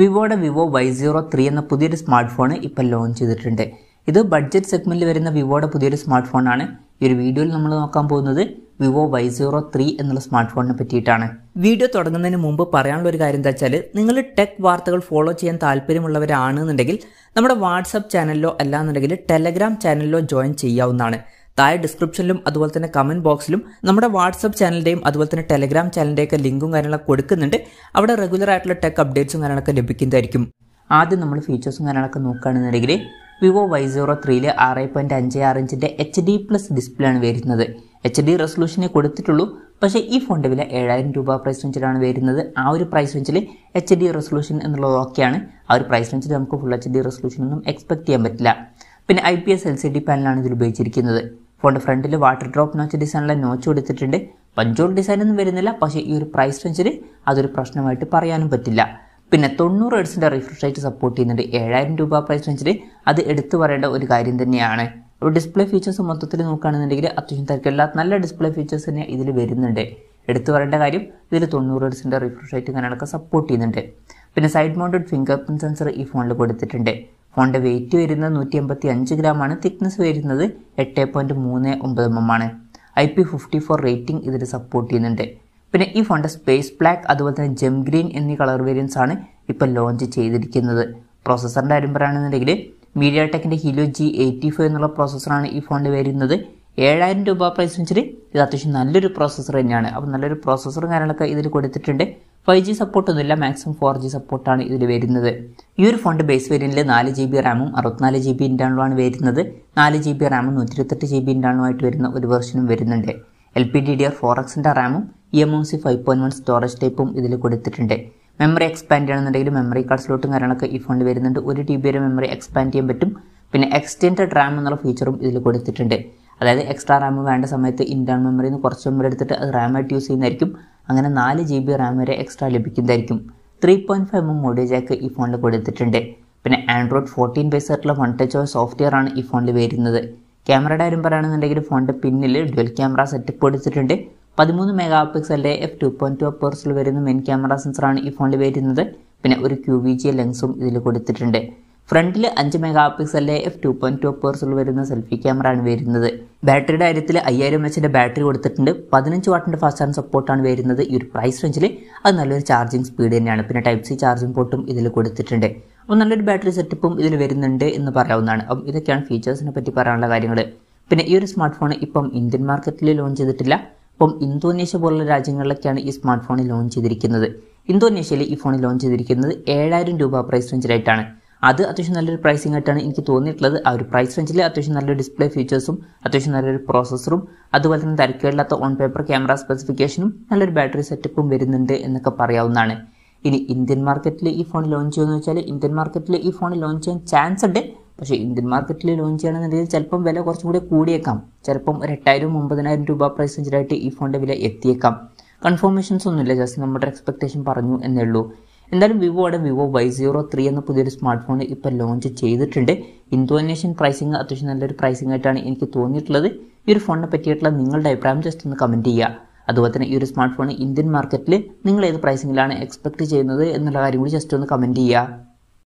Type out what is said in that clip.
വിവോയുടെ Vivo Y zero three എന്ന പുതിയൊരു smart phone ഇപ്പോൾ ലോഞ്ച് ചെയ്തിട്ടുണ്ട് ഇത് ബഡ്ജറ്റ് സെഗ്മെൻറ്റിൽ വരുന്ന വിവോയുടെ പുതിയൊരു സ്മാർട്ട് ഫോണാണ് ഈ ഒരു വീഡിയോയിൽ നമ്മൾ നോക്കാൻ പോകുന്നത് വിവോ വൈ സീറോ ത്രീ എന്നുള്ള സ്മാർട്ട് ഫോണിനെ പറ്റിയിട്ടാണ് വീഡിയോ തുടങ്ങുന്നതിന് മുമ്പ് പറയാനുള്ള ഒരു കാര്യം എന്താ വെച്ചാൽ നിങ്ങൾ ടെക് വാർത്തകൾ ഫോളോ ചെയ്യാൻ താല്പര്യമുള്ളവരാണെന്നുണ്ടെങ്കിൽ നമ്മുടെ വാട്സപ്പ് ചാനലിലോ അല്ലാന്നുണ്ടെങ്കിൽ ടെലഗ്രാം ചാനലിലോ ജോയിൻ ചെയ്യാവുന്നതാണ് താഴെ ഡിസ്ക്രിപ്ഷനിലും അതുപോലെ തന്നെ കമന്റ് ബോക്സിലും നമ്മുടെ വാട്സപ്പ് ചാനലിന്റെയും അതുപോലെ തന്നെ ടെലഗ്രാം ചാനലിൻ്റെയൊക്കെ ലിങ്കും കാര്യങ്ങളൊക്കെ കൊടുക്കുന്നുണ്ട് അവിടെ റെഗുലർ ആയിട്ടുള്ള ടെക് അപ്ഡേറ്റ്സും കാര്യങ്ങളൊക്കെ ലഭിക്കുന്നതായിരിക്കും ആദ്യം നമ്മൾ ഫീച്ചേഴ്സും കാര്യങ്ങളൊക്കെ നോക്കുകയാണെന്നുണ്ടെങ്കിൽ വിവോ വൈ സീറോ ത്രീയിലെ ആറ് പോയിന്റ് അഞ്ച് ആറ് ഇഞ്ചിന്റെ എച്ച് ഡി പ്ലസ് ഡിസ്പ്ലേ ആണ് വരുന്നത് എച്ച് ഡി റെസൊല്യൂഷനെ കൊടുത്തിട്ടുള്ളൂ പക്ഷേ ഈ ഫോണിൻ്റെ വില ഏഴായിരം രൂപ പ്രൈസ് റേഞ്ചിലാണ് വരുന്നത് ആ ഒരു പ്രൈസ് റേഞ്ചിൽ എച്ച് ഡി റെസൊല്യൂഷൻ എന്നുള്ളതൊക്കെയാണ് ആ ഒരു പ്രൈസ് റേഞ്ചിൽ നമുക്ക് ഫുൾ എച്ച് ഡി റെസൊല്യൂഷൻ ഒന്നും എക്സ്പെക്ട് ചെയ്യാൻ പറ്റില്ല പിന്നെ I P S L C D പാനലാണ് ഇതിൽ ഉപയോഗിച്ചിരിക്കുന്നത് ഫോണിൻ്റെ ഫ്രണ്ടിൽ വാട്ടർ ഡ്രോപ്പ് നോച്ച് ഡിസൈനിലെ നോച്ച് കൊടുത്തിട്ടുണ്ട് പഞ്ചോൾ ഡിസൈൻ ഒന്നും വരുന്നില്ല പക്ഷേ ഈ ഒരു പ്രൈസ് റേഞ്ചിൽ അതൊരു പ്രശ്നമായിട്ട് പറയാനും പറ്റില്ല പിന്നെ തൊണ്ണൂറ് എഡ്സിൻ്റെ റിഫ്രഷ് റേറ്റ് സപ്പോർട്ട് ചെയ്യുന്നുണ്ട് ഏഴായിരം രൂപ പ്രൈസ് റേഞ്ചിൽ അത് എടുത്തു പറയേണ്ട ഒരു കാര്യം തന്നെയാണ് ഡിസ്പ്ലേ ഫീച്ചേഴ്സ് മൊത്തത്തിൽ നോക്കുകയാണെന്നുണ്ടെങ്കിൽ അത്യാവശ്യം തിരക്കില്ലാത്ത നല്ല ഡിസ്പ്ലേ ഫീച്ചേഴ്സ് തന്നെ ഇതിൽ വരുന്നുണ്ട് എടുത്തു പറയേണ്ട കാര്യം ഇതിൽ തൊണ്ണൂറ് എഡ്സിൻ്റെ റിഫ്രഷ് റേറ്റ് കാര്യങ്ങളൊക്കെ സപ്പോർട്ട് ചെയ്യുന്നുണ്ട് പിന്നെ side mounted fingerprint sensor ഈ ഫോണിൽ കൊടുത്തിട്ടുണ്ട് ഫോണിൻ്റെ വെയിറ്റ് വരുന്നത് നൂറ്റി എൺപത്തി അഞ്ച് ആണ് തിക്നെസ് വരുന്നത് എട്ട് പോയിൻറ്റ് മൂന്ന് ഒമ്പത് എം എം ആണ് I P fifty four rating ഇതിൽ സപ്പോർട്ട് ചെയ്യുന്നുണ്ട് പിന്നെ ഈ ഫോണിൻ്റെ സ്പേസ് ബ്ലാക്ക് അതുപോലെ തന്നെ ജെം ഗ്രീൻ എന്നീ കളർ വേരിയൻസ് ആണ് ഇപ്പം ലോഞ്ച് ചെയ്തിരിക്കുന്നത് പ്രോസസ്സറിൻ്റെ കാര്യം പറയുകയാണെന്നുണ്ടെങ്കിൽ മീഡിയ ടെക്കിൻ്റെ ഹീലോ ജി എയ്റ്റി ഫൈവ് എന്നുള്ള പ്രോസസ്സറാണ് ഈ ഫോണിൽ വരുന്നത് ഏഴായിരം രൂപ പ്രൈസ് വെച്ചിട്ട് ഇത് അത്യാവശ്യം നല്ലൊരു പ്രോസസ്സർ തന്നെയാണ് അപ്പോൾ നല്ലൊരു പ്രോസസ്സറും കാര്യങ്ങളൊക്കെ ഇതിൽ കൊടുത്തിട്ടുണ്ട് ഫൈവ് ജി സപ്പോർട്ടൊന്നുമില്ല മാക്സിമം ഫോർ ജി സപ്പോർട്ടാണ് ഇതിൽ വരുന്നത് ഈ ഒരു ഫോണിൻ്റെ ബേസ് വേരിയൻറ്റിൽ നാല് ജി ബി റാമും അറുപത്തിനാല് ജി ബി ഇൻ്റർണലുമാണ് വരുന്നത് നാല് ജി ബി റാമും നൂറ്റി ഇരുപത്തെട്ട് ജി ബി ഇൻ്റർണലുമായിട്ട് വരുന്ന ഒരു വെർഷനും വരുന്നുണ്ട് L P D D R four എക്സിൻ്റെ റാമും E M M C five point one storage ടൈപ്പും ഇതിൽ കൊടുത്തിട്ടുണ്ട് മെമ്മറി എക്സ്പാൻഡ് ചെയ്യണമെന്നുണ്ടെങ്കിൽ മെമ്മറി കാർഡ് സ്ലോട്ടും കാര്യങ്ങളൊക്കെ ഈ ഫോണിൽ വരുന്നുണ്ട് ഒരു ടി ബി വരെ മെമ്മറി എക്സ്പാൻഡ് ചെയ്യാൻ പറ്റും പിന്നെ എക്സ്റ്റെൻഡ് റാം എന്നുള്ള ഫീച്ചറും ഇതിൽ കൊടുത്തിട്ടുണ്ട് അതായത് എക്സ്ട്രാ റാം വേണ്ട സമയത്ത് ഇൻറ്റേൺ മെമ്മറിയിൽ നിന്ന് കുറച്ച് മെമ്മറി എടുത്തിട്ട് അത് റാമായിട്ട് യൂസ് ചെയ്യുന്നതായിരിക്കും അങ്ങനെ നാല് ജി ബി റാം വരെ എക്സ്ട്രാ ലഭിക്കുന്നതായിരിക്കും three point five M audio jack ഈ ഫോണിൽ കൊടുത്തിട്ടുണ്ട് പിന്നെ ആൻഡ്രോയിഡ് ഫോർട്ടീൻ ബേസായിട്ടുള്ള വൺ ടച്ച് ഓ സോഫ്റ്റ്വെയർ ആണ് ഈ ഫോണിൽ വരുന്നത് ക്യാമറയുടെ കാര്യം പറയുകയാണെന്നുണ്ടെങ്കിൽ ഫോണിൻ്റെ പിന്നിൽ ഡ്വൽ ക്യാമറ സെറ്റപ്പ് കൊടുത്തിട്ടുണ്ട് പതിമൂന്ന് മെഗാ പിക്സലിൻ്റെ എഫ് ടു പോയിൻറ്റ് ടു പേഴ്സിൽ വരുന്ന മെയിൻ ക്യാമറ സെൻസറാണ് ഈ ഫോണിൽ വരുന്നത് പിന്നെ ഒരു ക്യു വി ജി ലെൻസും ഇതിൽ കൊടുത്തിട്ടുണ്ട് ഫ്രണ്ടിൽ അഞ്ച് മെഗാ പിക്സലിലെ എഫ് ടു പോയിന്റ് ടു പേഴ്സൽ വരുന്ന സെൽഫി ക്യാമറ ആണ് വരുന്നത് ബാറ്ററിയുടെ കാര്യത്തിൽ അയ്യായിരം എച്ചിൻ്റെ ബാറ്ററി കൊടുത്തിട്ടുണ്ട് പതിനഞ്ച് വാട്ടിൻ്റെ ഫാസ്റ്റ് ചാർജ് സപ്പോർട്ടാണ് വരുന്നത് ഈ ഒരു പ്രൈസ് റേഞ്ചിൽ അത് നല്ലൊരു ചാർജിങ് സ്പീഡ് തന്നെയാണ് പിന്നെ ടൈപ്പ് സി ചാർജിംഗ് പോർട്ടും ഇതിൽ കൊടുത്തിട്ടുണ്ട് അപ്പോൾ നല്ലൊരു ബാറ്ററി സെറ്റപ്പും ഇതിൽ വരുന്നുണ്ട് എന്ന് പറയാവുന്നതാണ് അപ്പം ഇതൊക്കെയാണ് ഫീച്ചേഴ്സിനെ പറ്റി പറയാനുള്ള കാര്യങ്ങൾ പിന്നെ ഈ ഒരു സ്മാർട്ട് ഫോൺ ഇപ്പം ഇന്ത്യൻ മാർക്കറ്റിൽ ലോഞ്ച് ചെയ്തിട്ടില്ല അപ്പം ഇന്തോനേഷ്യ പോലുള്ള രാജ്യങ്ങളിലൊക്കെയാണ് ഈ സ്മാർട്ട് ഫോൺ ലോഞ്ച് ചെയ്തിരിക്കുന്നത് ഇന്തോനേഷ്യയിൽ ഈ ഫോൺ ലോഞ്ച് ചെയ്തിരിക്കുന്നത് ഏഴായിരം രൂപ പ്രൈസ് റേഞ്ചിലായിട്ടാണ് അത് അത്യാവശ്യം നല്ലൊരു പ്രൈസിംഗ് ആയിട്ടാണ് എനിക്ക് തോന്നിയിട്ടുള്ളത് ആ ഒരു പ്രൈസ് റേഞ്ചിൽ അത്യാവശ്യം നല്ലൊരു ഡിസ്പ്ലേ ഫീച്ചേഴ്സും അത്യാവശ്യം നല്ലൊരു പ്രോസസ്സറും അതുപോലെ തന്നെ തരക്കേടില്ലാത്ത ഓൺ പേപ്പർ ക്യാമറ സ്പെസിഫിക്കേഷനും നല്ലൊരു ബാറ്ററി സെറ്റപ്പും വരുന്നുണ്ട് എന്നൊക്കെ പറയാവുന്നതാണ് ഇനി ഇന്ത്യൻ മാർക്കറ്റിൽ ഈ ഫോൺ ലോഞ്ച് ചെയ്യുമെന്ന് വെച്ചാൽ ഇന്ത്യൻ മാർക്കറ്റിൽ ഈ ഫോൺ ലോഞ്ച് ചെയ്യാൻ ചാൻസ് ഉണ്ട് പക്ഷേ ഇന്ത്യൻ മാർക്കറ്റിൽ ലോഞ്ച് ചെയ്യണമെന്നുണ്ടെങ്കിൽ ചിലപ്പം വില കുറച്ചും കൂടി കൂടിയേക്കാം ചിലപ്പം ഒരു എട്ടായിരം ഒമ്പതിനായിരം രൂപ പ്രൈസ് റേഞ്ചിലായിട്ട് ഈ ഫോണിൻ്റെ വില എത്തിയേക്കാം കൺഫർമേഷൻസ് ഒന്നുമില്ല ജസ്റ്റ് നമ്മുടെ എക്സ്പെക്റ്റേഷൻ പറഞ്ഞു എന്നേ ഉള്ളൂ എന്തായാലും വിവോയുടെ വിവോ വൈ സീറോ ത്രീ എന്ന പുതിയൊരു സ്മാർട്ട് ഫോൺ ഇപ്പോൾ ലോഞ്ച് ചെയ്തിട്ടുണ്ട് ഇന്തോനേഷ്യൻ പ്രൈസിങ് അത്യാവശ്യം നല്ലൊരു പ്രൈസിംഗ് ആയിട്ടാണ് എനിക്ക് തോന്നിയിട്ടുള്ളത് ഈ ഒരു ഫോണിനെ പറ്റിയിട്ടുള്ള നിങ്ങളുടെ അഭിപ്രായം ജസ്റ്റ് ഒന്ന് കമൻറ്റ് ചെയ്യുക അതുപോലെ തന്നെ ഈ ഒരു സ്മാർട്ട് ഫോൺ ഇന്ത്യൻ മാർക്കറ്റിൽ നിങ്ങൾ ഏത് പ്രൈസിങ്ങിലാണ് എക്സ്പെക്ട് ചെയ്യുന്നത് എന്നുള്ള കാര്യം കൂടി ജസ്റ്റ് ഒന്ന് കമൻറ്റ് ചെയ്യുക